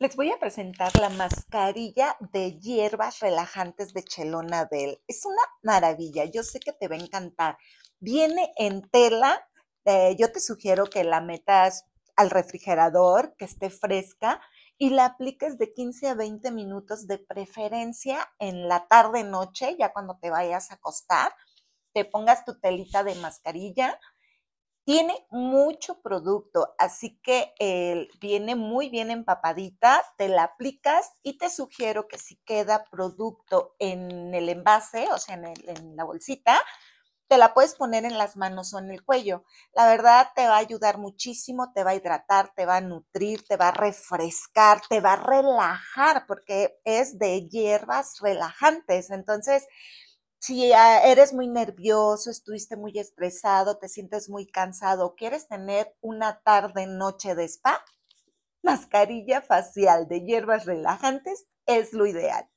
Les voy a presentar la mascarilla de hierbas relajantes de Chelona Del. Es una maravilla, yo sé que te va a encantar. Viene en tela, eh, yo te sugiero que la metas al refrigerador, que esté fresca y la apliques de 15 a 20 minutos de preferencia en la tarde-noche, ya cuando te vayas a acostar. Te pongas tu telita de mascarilla, tiene mucho producto, así que eh, viene muy bien empapadita, te la aplicas y te sugiero que si queda producto en el envase, o sea, en, en la bolsita, te la puedes poner en las manos o en el cuello. La verdad te va a ayudar muchísimo, te va a hidratar, te va a nutrir, te va a refrescar, te va a relajar, porque es de hierbas relajantes. Entonces, si ah, eres muy nervioso, estuviste muy estresado, te sientes muy cansado, quieres tener una tarde, noche de spa, mascarilla facial de hierbas relajantes es lo ideal.